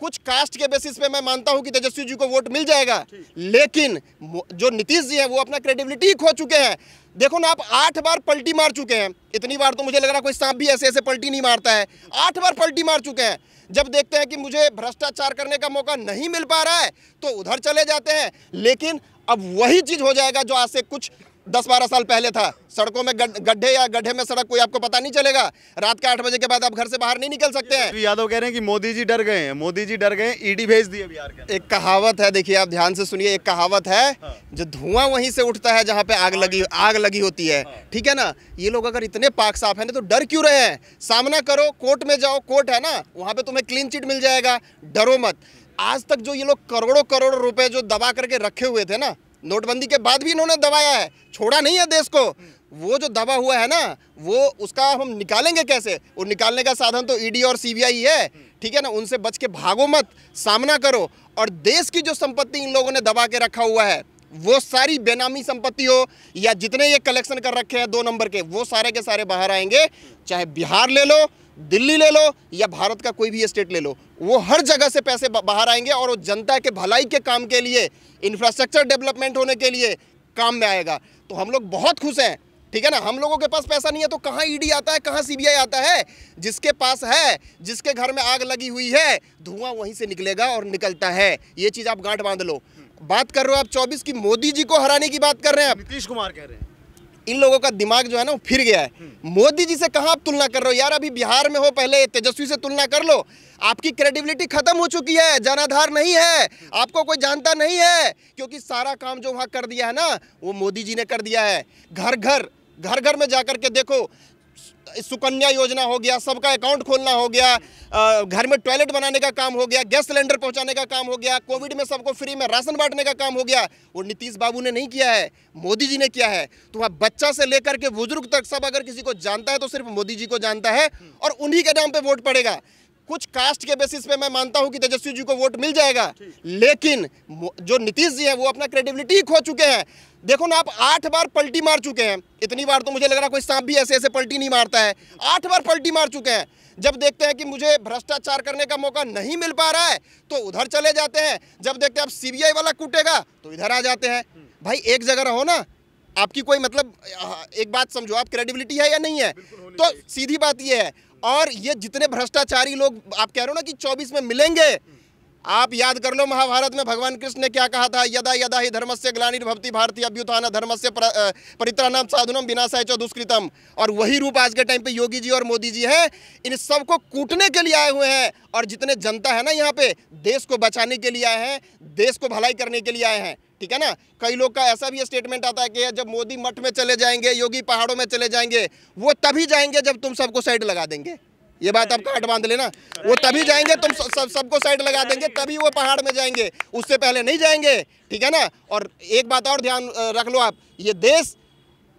कुछ कास्ट के बेसिस पे मैं मानता हूं कि तेजस्वी जी को वोट मिल जाएगा लेकिन जो नीतीश जी हैं वो अपना क्रेडिबिलिटी खो चुके हैं देखो ना आप आठ बार पलटी मार चुके हैं इतनी बार तो मुझे लग रहा है कोई सांप भी ऐसे ऐसे पलटी नहीं मारता है आठ बार पलटी मार चुके हैं जब देखते हैं कि मुझे भ्रष्टाचार करने का मौका नहीं मिल पा रहा है तो उधर चले जाते हैं लेकिन अब वही चीज़ हो जाएगा जो आज से कुछ दस बारह साल पहले था सड़कों में गड्ढे या गड्ढे में सड़क कोई आपको पता नहीं चलेगा रात के आठ बजे के बाद आप घर से बाहर नहीं निकल सकते हैं यादव कह रहे हैं कि मोदी जी डर गए हैं मोदी जी डर गए ईडी भेज दिए बिहार के एक कहावत है देखिए आप ध्यान से सुनिए एक कहावत है हाँ। जो धुआं वहीं से उठता है जहाँ पे आग लगी आग लगी होती है हाँ। ठीक है ना ये लोग अगर इतने पाक साफ है ना तो डर क्यों रहे हैं सामना करो कोर्ट में जाओ कोर्ट है ना वहाँ पे तुम्हें क्लीन चिट मिल जाएगा डरो मत आज तक जो ये लोग करोड़ों करोड़ों रुपए जो दबा करके रखे हुए थे ना नोटबंदी के बाद भी इन्होंने दबाया है छोड़ा नहीं है देश को वो जो दबा हुआ है ना वो उसका हम निकालेंगे कैसे और निकालने का साधन तो ईडी e और सीबीआई है ठीक है ना उनसे बच के भागो मत सामना करो और देश की जो संपत्ति इन लोगों ने दबा के रखा हुआ है वो सारी बेनामी संपत्ति हो या जितने ये कलेक्शन कर रखे हैं दो नंबर के वो सारे के सारे बाहर आएंगे चाहे बिहार ले लो दिल्ली ले लो या भारत का कोई भी स्टेट ले लो वो हर जगह से पैसे बाहर आएंगे और वो जनता के भलाई के काम के लिए इंफ्रास्ट्रक्चर डेवलपमेंट होने के लिए काम में आएगा तो हम लोग बहुत खुश हैं ठीक है ना हम लोगों के पास पैसा नहीं है तो कहाँ ईडी e आता है कहाँ सीबीआई आता है जिसके पास है जिसके घर में आग लगी हुई है धुआं वहीं से निकलेगा और निकलता है ये चीज़ आप गांठ बांध लो बात कर रहे हो आप 24 की मोदी जी को हराने की बात कर रहे हैं आप नीतीश कुमार कह रहे हैं इन लोगों का दिमाग जो है ना वो फिर गया है हम्म। मोदी जी से कहाँ आप तुलना कर रहे हो यार अभी बिहार में हो पहले तेजस्वी से तुलना कर लो आपकी क्रेडिबिलिटी खत्म हो चुकी है जनाधार नहीं है आपको कोई जानता नहीं है क्योंकि सारा काम जो वहाँ कर दिया है ना वो मोदी जी ने कर दिया है घर घर घर घर में जाकर के देखो सुकन्या योजना हो गया सबका अकाउंट खोलना हो गया घर में टॉयलेट बनाने का काम हो गया गैस सिलेंडर पहुंचाने का काम हो गया कोविड में सबको फ्री में राशन बांटने का काम हो गया वो नीतीश बाबू ने नहीं किया है मोदी जी ने किया है तो वहाँ बच्चा से लेकर के बुजुर्ग तक सब अगर किसी को जानता है तो सिर्फ मोदी जी को जानता है और उन्हीं के नाम पर वोट पड़ेगा कुछ कास्ट के बेसिस पे मैं मानता हूं कि तेजस्वी जी को वोट मिल जाएगा लेकिन जो नीतीश जी हैं वो अपना क्रेडिबिलिटी खो चुके हैं देखो ना आप आठ बार पलटी मार चुके हैं इतनी बार तो मुझे लग रहा कोई सांप भी ऐसे ऐसे पलटी नहीं मारता है आठ बार पलटी मार चुके हैं जब देखते हैं कि मुझे भ्रष्टाचार करने का मौका नहीं मिल पा रहा है तो उधर चले जाते हैं जब देखते हैं आप सीबीआई वाला कूटेगा तो इधर आ जाते हैं भाई एक जगह रहो ना आपकी कोई मतलब एक बात समझो आप क्रेडिबिलिटी है या नहीं है तो सीधी बात यह है और ये जितने भ्रष्टाचारी लोग आप कह रहे हो ना कि चौबीस में मिलेंगे आप याद कर लो महाभारत में भगवान कृष्ण ने क्या कहा था यदा यदा ही धर्म से ग्लानी भक्ति भारतीय अभ्युत्थान धर्म से परित्राणाम साधुनम बिना सहचो दुष्कृतम और वही रूप आज के टाइम पे योगी जी और मोदी जी हैं इन सबको कूटने के लिए आए हुए हैं और जितने जनता है ना यहाँ पे देश को बचाने के लिए आए हैं देश को भलाई करने के लिए आए हैं ठीक है ना कई लोग का ऐसा भी स्टेटमेंट आता है कि जब मोदी मठ में चले जाएंगे योगी पहाड़ों में चले जाएंगे वो तभी जाएंगे जब तुम सबको साइड लगा देंगे ये बात आप काट बांध लेना वो तभी जाएंगे तुम सब सबको साइड लगा देंगे तभी वो पहाड़ में जाएंगे उससे पहले नहीं जाएंगे ठीक है ना और एक बात और ध्यान रख लो आप ये देश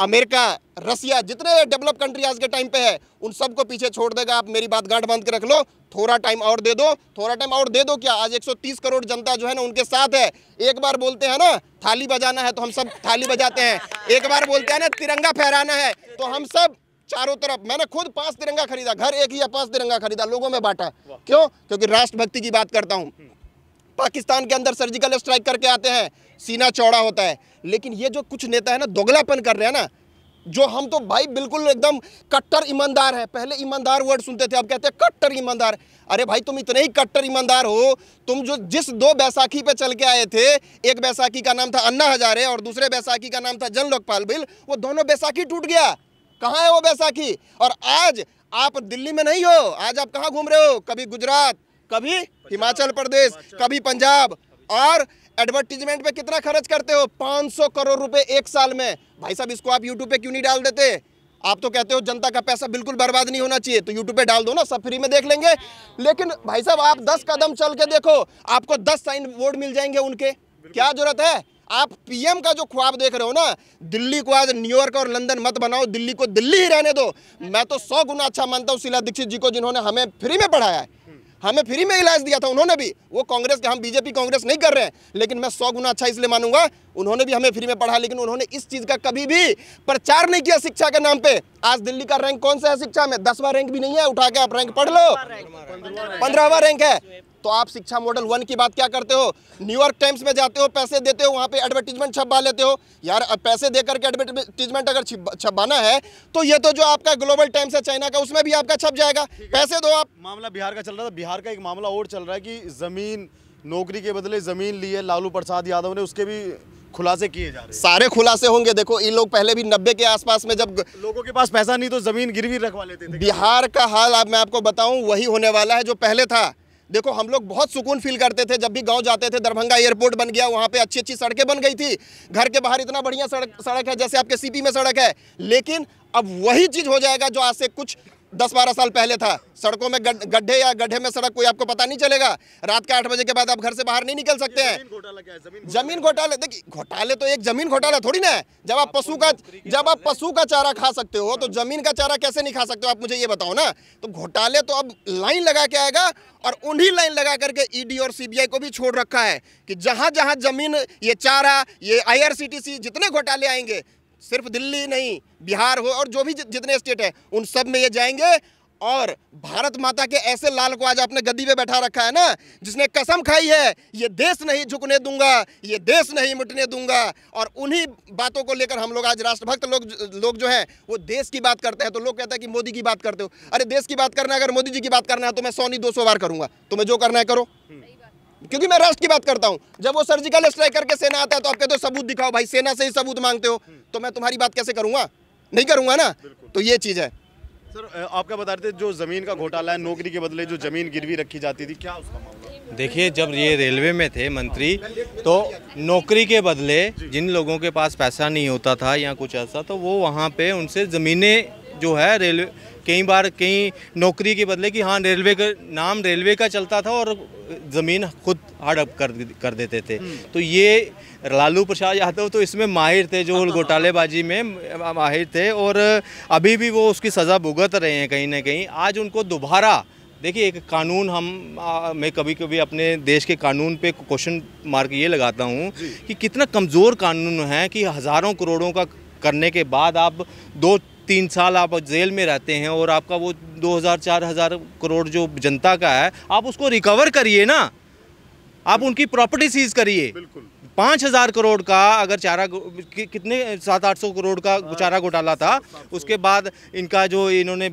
अमेरिका रसिया जितने डेवलप कंट्री आज के टाइम पे है उन सबको पीछे छोड़ देगा आप मेरी बात गांठ बांध के रख लो थोड़ा टाइम और दे दो थोड़ा टाइम और दे दो क्या आज 130 करोड़ जनता जो है ना उनके साथ है एक बार बोलते हैं ना थाली बजाना है तो हम सब थाली बजाते हैं एक बार बोलते हैं ना तिरंगा फहराना है तो हम सब चारों तरफ मैंने खुद पांच तिरंगा खरीदा घर एक ही या पांच तिरंगा खरीदा लोगों में बांटा क्यों क्योंकि राष्ट्रभक्ति की बात करता हूँ पाकिस्तान के अंदर सर्जिकल स्ट्राइक करके आते हैं सीना चौड़ा होता है लेकिन ये जो कुछ नेता है ना दोगलापन कर रहे हैं ना जो हम तो भाई बिल्कुल एकदम कट्टर ईमानदार है पहले ईमानदार वर्ड सुनते थे अब कहते हैं कट्टर ईमानदार अरे भाई तुम इतने ही कट्टर ईमानदार हो तुम जो जिस दो बैसाखी पे चल के आए थे एक बैसाखी का नाम था अन्ना हजारे और दूसरे बैसाखी का नाम था जन लोकपाल बिल वो दोनों बैसाखी टूट गया कहाँ है वो बैसाखी और आज आप दिल्ली में नहीं हो आज आप कहाँ घूम रहे हो कभी गुजरात कभी हिमाचल प्रदेश कभी पंजाब और एडवर्टीजमेंट पे कितना खर्च करते हो 500 करोड़ रुपए एक साल में भाई साहब इसको आप यूट्यूब पे क्यों नहीं डाल देते आप तो कहते हो जनता का पैसा बिल्कुल बर्बाद नहीं होना चाहिए तो यूट्यूब पे डाल दो ना सब फ्री में देख लेंगे लेकिन भाई साहब आप 10 कदम चल के देखो आपको 10 साइन बोर्ड मिल जाएंगे उनके क्या जरूरत है आप पीएम का जो ख्वाब देख रहे हो ना दिल्ली को आज न्यूयॉर्क और लंदन मत बनाओ दिल्ली को दिल्ली ही रहने दो मैं तो सौ गुना अच्छा मानता हूँ शीला दीक्षित जी को जिन्होंने हमें फ्री में पढ़ाया है हमें फ्री में इलाज दिया था उन्होंने भी वो कांग्रेस के हम बीजेपी कांग्रेस नहीं कर रहे हैं लेकिन मैं सौ गुना अच्छा इसलिए मानूंगा उन्होंने भी हमें फ्री में पढ़ा लेकिन उन्होंने इस चीज़ का कभी भी प्रचार नहीं किया शिक्षा के नाम पे आज दिल्ली का रैंक कौन सा है शिक्षा में दसवा रैंक भी नहीं है उठा के आप रैंक पढ़ लो पंद्रहवा रैंक है तो आप शिक्षा मॉडल वन की बात क्या करते हो न्यूयॉर्क टाइम्स में जाते हो पैसे देते हो वहाँ पे एडवर्टीजमेंट छपवा लेते हो यार पैसे दे करके एडवर्टीजमेंट अगर छपवाना है तो ये तो जो आपका ग्लोबल टाइम्स है चाइना का उसमें भी आपका छप जाएगा पैसे दो आप मामला बिहार का चल रहा था बिहार का एक मामला और चल रहा है कि ज़मीन नौकरी के बदले ज़मीन लिए लालू प्रसाद यादव ने उसके भी खुलासे किए जा रहे हैं सारे खुलासे होंगे देखो इन लोग पहले भी नब्बे के आसपास में जब लोगों के पास पैसा नहीं तो जमीन गिरवी रखवा लेते थे बिहार का हाल आप मैं आपको बताऊं वही होने वाला है जो पहले था देखो हम लोग बहुत सुकून फील करते थे जब भी गांव जाते थे दरभंगा एयरपोर्ट बन गया वहां पे अच्छी अच्छी सड़कें बन गई थी घर के बाहर इतना बढ़िया सड़क सड़क है जैसे आपके सीपी में सड़क है लेकिन अब वही चीज़ हो जाएगा जो आज से कुछ दस बारह साल पहले था सड़कों में गड्ढे या गड्ढे में सड़क कोई आपको पता नहीं चलेगा रात के आठ बजे के बाद आप घर से बाहर नहीं निकल सकते हैं जमीन घोटाले देखिए घोटाले तो एक जमीन घोटाला थोड़ी ना है जब आप पशु का जब आप पशु का चारा खा सकते हो तो हाँ। जमीन का चारा कैसे नहीं खा सकते हो आप मुझे ये बताओ ना तो घोटाले तो अब लाइन लगा के आएगा और उन्हीं लाइन लगा करके ईडी e और सीबीआई को भी छोड़ रखा है कि जहां जहां जमीन ये चारा ये आईआरसीटीसी जितने घोटाले आएंगे सिर्फ दिल्ली नहीं बिहार हो और जो भी जितने स्टेट हैं उन सब में ये जाएंगे और भारत माता के ऐसे लाल को आज आपने गद्दी पे बैठा रखा है ना जिसने कसम खाई है ये देश नहीं झुकने दूंगा ये देश नहीं मिटने दूंगा और उन्हीं बातों को लेकर हम लोग आज राष्ट्रभक्त लोग लोग जो हैं वो देश की बात करते हैं तो लोग कहते हैं कि मोदी की बात करते हो अरे देश की बात करना अगर मोदी जी की बात करना है तो मैं सोनी दो सौ बार करूंगा तुम्हें जो करना है करो हम्म। क्योंकि मैं राष्ट्र की बात करता हूं जब वो सर्जिकल स्ट्राइक करके सेना आता है तो आप कहते हो तो सबूत दिखाओ भाई सेना से ही सबूत मांगते हो तो मैं तुम्हारी बात कैसे करूंगा नहीं करूंगा ना तो ये चीज़ है सर आपका बता रहे थे जो ज़मीन का घोटाला है नौकरी के बदले जो ज़मीन गिरवी रखी जाती थी क्या उसका देखिए जब ये रेलवे में थे मंत्री तो नौकरी के बदले जिन लोगों के पास पैसा नहीं होता था या कुछ ऐसा तो वो वहाँ पे उनसे ज़मीनें जो है रेलवे कई बार कई नौकरी के बदले कि हाँ रेलवे का नाम रेलवे का चलता था और ज़मीन खुद हड़प कर कर देते थे हम्म। तो ये लालू प्रसाद यादव तो इसमें माहिर थे जो घोटालेबाजी में माहिर थे और अभी भी वो उसकी सज़ा भुगत रहे हैं कहीं ना कहीं आज उनको दोबारा देखिए एक कानून हम आ, मैं कभी कभी अपने देश के कानून पे क्वेश्चन मार्क ये लगाता हूँ कि कितना कमज़ोर कानून है कि हज़ारों करोड़ों का करने के बाद आप दो तीन साल आप जेल में रहते हैं और आपका वो दो हज़ार चार हज़ार करोड़ जो जनता का है आप उसको रिकवर करिए ना आप उनकी प्रॉपर्टी सीज करिए पाँच हज़ार करोड़ का अगर चारा कि, कितने सात आठ सौ करोड़ का हाँ, चारा घोटाला था उसके बाद इनका जो इन्होंने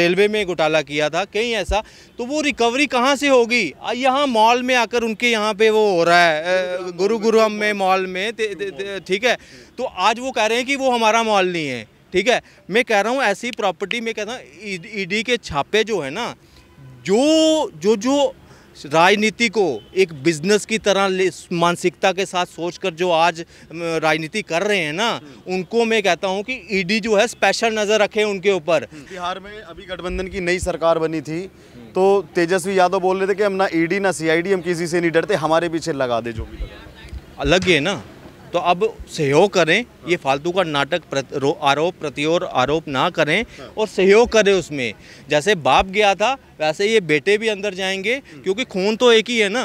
रेलवे में घोटाला किया था कहीं ऐसा तो वो रिकवरी कहाँ से होगी यहाँ मॉल में आकर उनके यहाँ पे वो हो रहा है गुरु गुरुम में मॉल में ठीक है तो आज वो कह रहे हैं कि वो हमारा मॉल नहीं है ठीक है मैं कह रहा हूँ ऐसी प्रॉपर्टी में कह रहा हूँ ईडी e e के छापे जो है ना जो जो जो राजनीति को एक बिजनेस की तरह मानसिकता के साथ सोचकर जो आज राजनीति कर रहे हैं ना उनको मैं कहता हूं कि ईडी e जो है स्पेशल नज़र रखे उनके ऊपर हम्म, बिहार में अभी गठबंधन की नई सरकार बनी थी तो तेजस्वी यादव बोल रहे थे कि हम ना ईडी ना सीआईडी हम किसी से नहीं डरते हमारे पीछे लगा दे जो भी अलग ही है ना तो अब सहयोग करें ये फालतू का नाटक प्रत, आरोप और आरोप ना करें और सहयोग करें उसमें जैसे बाप गया था वैसे ये बेटे भी अंदर जाएंगे क्योंकि खून तो एक ही है ना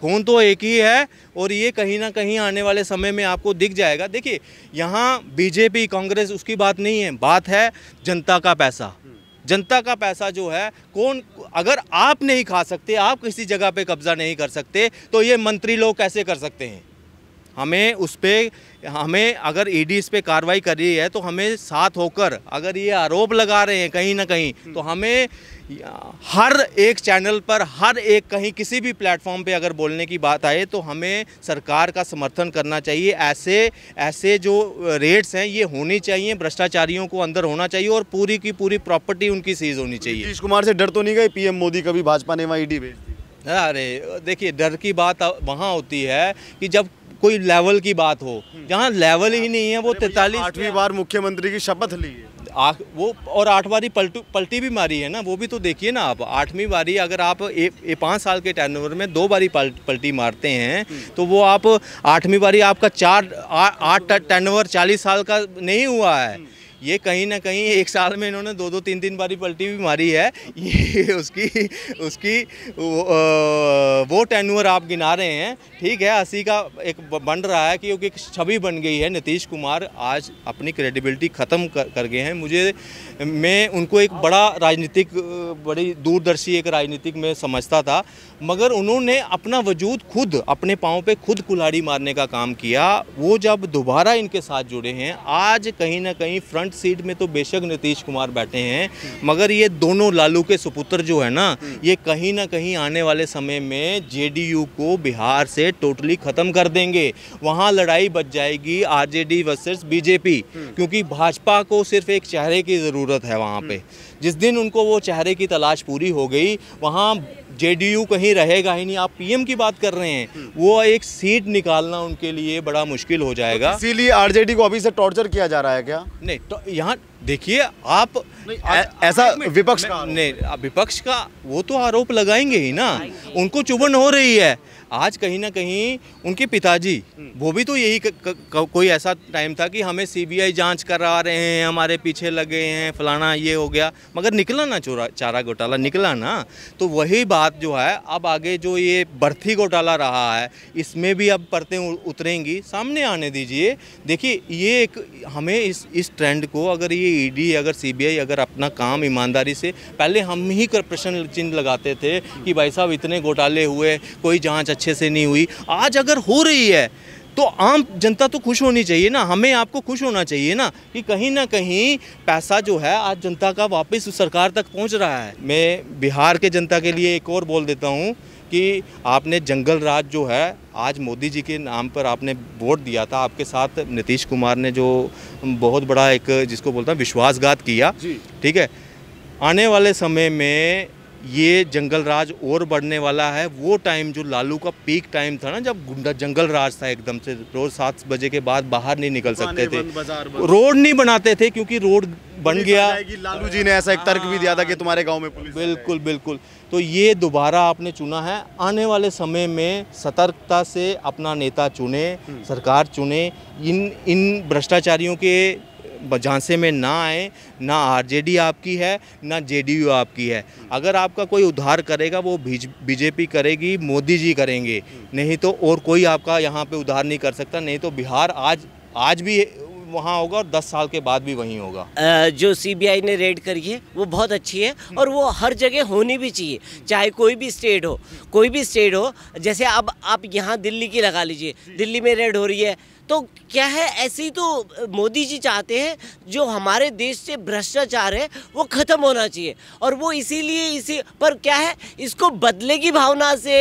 खून तो एक ही है और ये कहीं ना कहीं आने वाले समय में आपको दिख जाएगा देखिए यहाँ बीजेपी कांग्रेस उसकी बात नहीं है बात है जनता का पैसा जनता का पैसा जो है कौन अगर आप नहीं खा सकते आप किसी जगह पे कब्जा नहीं कर सकते तो ये मंत्री लोग कैसे कर सकते हैं हमें उस पर हमें अगर ईडी e इस पर कार्रवाई कर रही है तो हमें साथ होकर अगर ये आरोप लगा रहे हैं कहीं ना कहीं हम्म। तो हमें हर एक चैनल पर हर एक कहीं किसी भी प्लेटफॉर्म पे अगर बोलने की बात आए तो हमें सरकार का समर्थन करना चाहिए ऐसे ऐसे जो रेट्स हैं ये होनी चाहिए भ्रष्टाचारियों को अंदर होना चाहिए और पूरी की पूरी प्रॉपर्टी उनकी सीज होनी चाहिए नीतीश कुमार से डर तो नहीं गए पी मोदी कभी भाजपा ने वहाँ ईडी e भेज दी अरे देखिए डर की बात वहाँ होती है कि जब कोई लेवल की बात हो हम्म। जहाँ लेवल ही नहीं है वो तैतालीस आठवीं बार मुख्यमंत्री की शपथ ली है वो और आठ बारी पलटू पलटी भी मारी है ना वो भी तो देखिए ना आप आठवीं बारी अगर आप ए, ए पाँच साल के टर्नओवर में दो बारी पल, पलटी मारते हैं हम्म। तो वो आप आठवीं बारी आपका चार आठ टर्नओवर चालीस साल का नहीं हुआ है हम्म। ये कहीं ना कहीं एक साल में इन्होंने दो दो तीन तीन बारी पलटी भी मारी है ये उसकी उसकी वो, वो आप गिना रहे हैं ठीक है हंसी का एक बन रहा है क्योंकि एक छवि बन गई है नीतीश कुमार आज अपनी क्रेडिबिलिटी ख़त्म कर, कर गए हैं मुझे मैं उनको एक बड़ा राजनीतिक बड़ी दूरदर्शी एक राजनीतिक में समझता था मगर उन्होंने अपना वजूद खुद अपने पाँव पर खुद कुल्हाड़ी मारने का काम किया वो जब दोबारा इनके साथ जुड़े हैं आज कहीं ना कहीं फ्रंट फ्रंट सीट में तो बेशक नीतीश कुमार बैठे हैं मगर ये दोनों लालू के सुपुत्र जो है ना ये कहीं ना कहीं आने वाले समय में जेडीयू को बिहार से टोटली ख़त्म कर देंगे वहाँ लड़ाई बच जाएगी आरजेडी वर्सेस बीजेपी क्योंकि भाजपा को सिर्फ एक चेहरे की ज़रूरत है वहाँ पे जिस दिन उनको वो चेहरे की तलाश पूरी हो गई वहाँ जेडीयू कहीं रहेगा ही नहीं आप पीएम की बात कर रहे हैं हम्म। वो एक सीट निकालना उनके लिए बड़ा मुश्किल हो जाएगा तो इसीलिए आरजेडी को अभी से टॉर्चर किया जा रहा है क्या नहीं तो यहाँ देखिए आप ऐसा विपक्ष का नहीं विपक्ष का वो तो आरोप लगाएंगे ही ना उनको चुभन हो रही है आज कहीं ना कहीं उनके पिताजी वो भी तो यही क, क, क, कोई ऐसा टाइम था कि हमें सीबीआई जांच करा रहे हैं हमारे पीछे लगे हैं फलाना ये हो गया मगर निकला ना चोरा चारा घोटाला निकला ना तो वही बात जो है अब आगे जो ये बर्थी घोटाला रहा है इसमें भी अब परतें उतरेंगी सामने आने दीजिए देखिए ये एक हमें इस इस ट्रेंड को अगर ये ई e अगर सी अगर अपना काम ईमानदारी से पहले हम ही प्रश्न चिन्ह लगाते थे कि भाई साहब इतने घोटाले हुए कोई जाँच अच्छे से नहीं हुई आज अगर हो रही है तो आम जनता तो खुश होनी चाहिए ना हमें आपको खुश होना चाहिए ना कि कहीं ना कहीं पैसा जो है आज जनता का वापस सरकार तक पहुंच रहा है मैं बिहार के जनता के लिए एक और बोल देता हूं कि आपने जंगल राज जो है आज मोदी जी के नाम पर आपने वोट दिया था आपके साथ नीतीश कुमार ने जो बहुत बड़ा एक जिसको बोलता विश्वासघात किया ठीक है आने वाले समय में ये जंगल राज और बढ़ने वाला है वो टाइम जो लालू का पीक टाइम था ना जब गुंडा जंगल राज था एकदम से रोज सात बजे के बाद बाहर नहीं निकल सकते थे रोड नहीं बनाते थे क्योंकि रोड बन गया लालू जी ने ऐसा एक तर्क भी दिया था कि तुम्हारे गांव में पुलिस बिल्कुल बिल्कुल तो ये दोबारा आपने चुना है आने वाले समय में सतर्कता से अपना नेता चुने हम्म। सरकार चुने इन इन भ्रष्टाचारियों के झांसे में ना आए ना आरजेडी आपकी है ना जेडीयू आपकी है अगर आपका कोई उधार करेगा वो बीजेपी करेगी मोदी जी करेंगे नहीं तो और कोई आपका यहाँ पे उधार नहीं कर सकता नहीं तो बिहार आज आज भी वहाँ होगा और 10 साल के बाद भी वहीं होगा जो सीबीआई ने रेड करी है वो बहुत अच्छी है और वो हर जगह होनी भी चाहिए चाहे कोई भी स्टेट हो कोई भी स्टेट हो जैसे अब आप यहाँ दिल्ली की लगा लीजिए दिल्ली में रेड हो रही है तो क्या है ऐसे ही तो मोदी जी चाहते हैं जो हमारे देश से भ्रष्टाचार है वो ख़त्म होना चाहिए और वो इसीलिए इसी पर क्या है इसको बदले की भावना से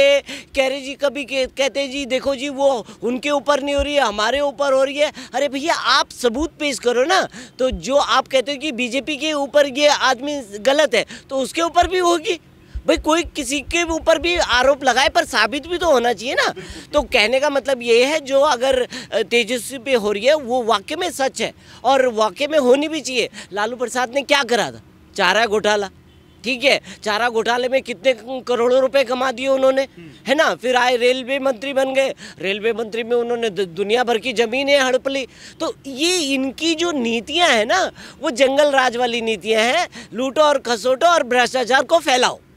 कह रहे जी कभी कहते जी देखो जी वो उनके ऊपर नहीं हो रही है हमारे ऊपर हो रही है अरे भैया आप सबूत पेश करो ना तो जो आप कहते हो कि बीजेपी के ऊपर ये आदमी गलत है तो उसके ऊपर भी होगी भाई कोई किसी के ऊपर भी आरोप लगाए पर साबित भी तो होना चाहिए ना तो कहने का मतलब ये है जो अगर तेजस्वी पे हो रही है वो वाक्य में सच है और वाक्य में होनी भी चाहिए लालू प्रसाद ने क्या करा था चारा घोटाला ठीक है चारा घोटाले में कितने करोड़ों रुपए कमा दिए उन्होंने है ना फिर आए रेलवे मंत्री बन गए रेलवे मंत्री में उन्होंने दुनिया भर की जमीनें हड़प ली तो ये इनकी जो नीतियां हैं ना वो जंगल राज वाली नीतियां हैं लूटो और खसोटो और भ्रष्टाचार को फैलाओ